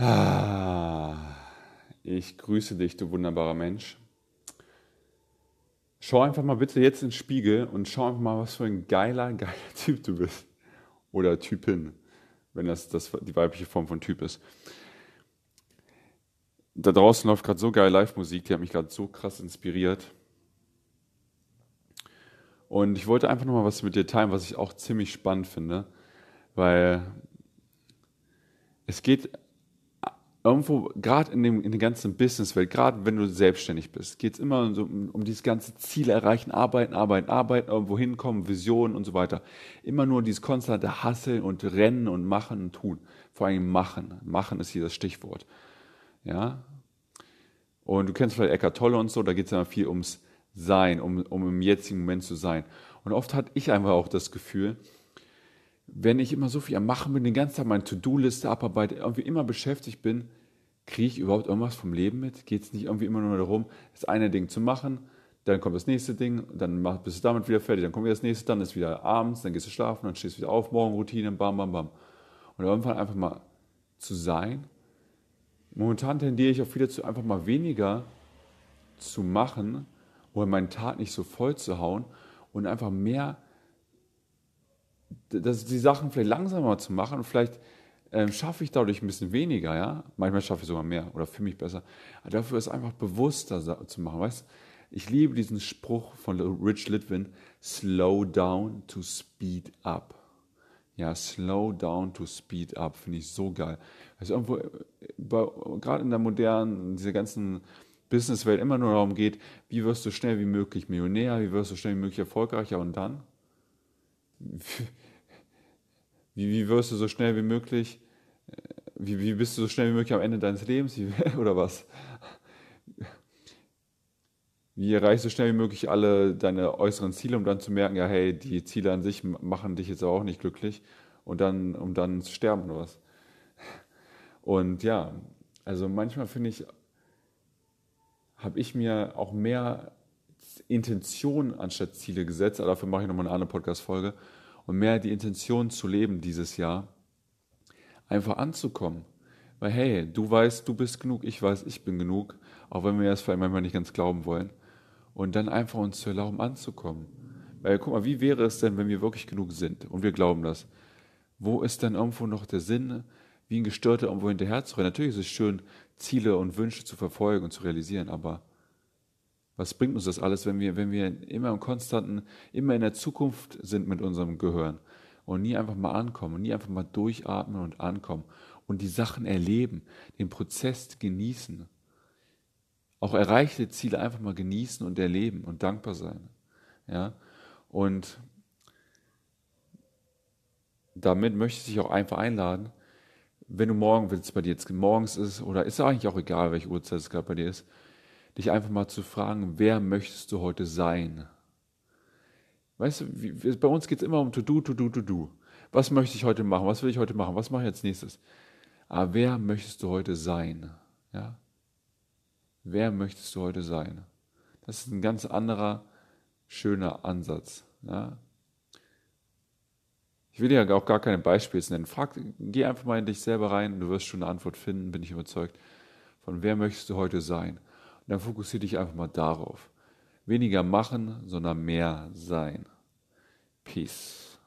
Ah, ich grüße dich, du wunderbarer Mensch. Schau einfach mal bitte jetzt ins Spiegel und schau einfach mal, was für ein geiler, geiler Typ du bist. Oder Typin, wenn das, das die weibliche Form von Typ ist. Da draußen läuft gerade so geile Live-Musik, die hat mich gerade so krass inspiriert. Und ich wollte einfach nochmal was mit dir teilen, was ich auch ziemlich spannend finde, weil es geht irgendwo, gerade in, dem, in der ganzen Businesswelt, gerade wenn du selbstständig bist, geht es immer so um, um, dieses ganze Ziel erreichen, arbeiten, arbeiten, arbeiten, irgendwo hinkommen, Visionen und so weiter. Immer nur dieses konstante Hasseln und Rennen und Machen und Tun. Vor allem Machen. Machen ist hier das Stichwort. Ja? Und du kennst vielleicht Eckhart Tolle und so, da geht es immer viel ums Sein, um, um im jetzigen Moment zu sein. Und oft hatte ich einfach auch das Gefühl, wenn ich immer so viel am Machen bin, den ganzen Tag meine To-Do-Liste abarbeite, irgendwie immer beschäftigt bin, kriege ich überhaupt irgendwas vom Leben mit? Geht es nicht irgendwie immer nur darum, das eine Ding zu machen, dann kommt das nächste Ding, dann bist du damit wieder fertig, dann kommt wieder das nächste, dann ist wieder abends, dann gehst du schlafen, dann stehst du wieder auf, morgen Routine, bam, bam, bam. Und irgendwann einfach mal zu sein. Momentan tendiere ich auch wieder zu einfach mal weniger zu machen oder meinen Tag nicht so voll zu hauen und einfach mehr zu dass die Sachen vielleicht langsamer zu machen und vielleicht ähm, schaffe ich dadurch ein bisschen weniger, ja. Manchmal schaffe ich sogar mehr oder fühle mich besser. Aber dafür ist einfach bewusster zu machen, weißt Ich liebe diesen Spruch von Rich Litwin, slow down to speed up. Ja, slow down to speed up, finde ich so geil. Also irgendwo, äh, gerade in der modernen, dieser ganzen Businesswelt immer nur darum geht, wie wirst du schnell wie möglich Millionär, wie wirst du schnell wie möglich erfolgreicher und dann? wie, wie wirst du so schnell wie möglich, äh, wie, wie bist du so schnell wie möglich am Ende deines Lebens wie, oder was? Wie erreichst du schnell wie möglich alle deine äußeren Ziele, um dann zu merken, ja, hey, die Ziele an sich machen dich jetzt auch nicht glücklich und dann, um dann zu sterben oder was? Und ja, also manchmal finde ich, habe ich mir auch mehr Intention anstatt Ziele gesetzt, aber dafür mache ich nochmal eine andere Podcast-Folge, und mehr die Intention zu leben dieses Jahr, einfach anzukommen. Weil hey, du weißt, du bist genug, ich weiß, ich bin genug, auch wenn wir das vielleicht manchmal nicht ganz glauben wollen. Und dann einfach uns zu erlauben, anzukommen. Weil guck mal, wie wäre es denn, wenn wir wirklich genug sind und wir glauben das? Wo ist dann irgendwo noch der Sinn, wie ein Gestörter irgendwo hinterherzurennen? Natürlich ist es schön, Ziele und Wünsche zu verfolgen und zu realisieren, aber was bringt uns das alles, wenn wir, wenn wir immer im konstanten, immer in der Zukunft sind mit unserem Gehirn und nie einfach mal ankommen und nie einfach mal durchatmen und ankommen und die Sachen erleben, den Prozess genießen, auch erreichte Ziele einfach mal genießen und erleben und dankbar sein, ja und damit möchte ich dich auch einfach einladen, wenn du morgen, wenn es bei dir jetzt morgens ist, oder ist ja eigentlich auch egal, welche Uhrzeit es gerade bei dir ist, dich einfach mal zu fragen, wer möchtest du heute sein? Weißt du, wie, bei uns geht es immer um To-Do, To-Do, To-Do. Was möchte ich heute machen? Was will ich heute machen? Was mache ich als nächstes? Aber ah, wer möchtest du heute sein? Ja? Wer möchtest du heute sein? Das ist ein ganz anderer, schöner Ansatz. Ja? Ich will ja auch gar keine Beispiele nennen. Frag, geh einfach mal in dich selber rein, du wirst schon eine Antwort finden, bin ich überzeugt. Von wer möchtest du heute sein? dann fokussiere dich einfach mal darauf. Weniger machen, sondern mehr sein. Peace.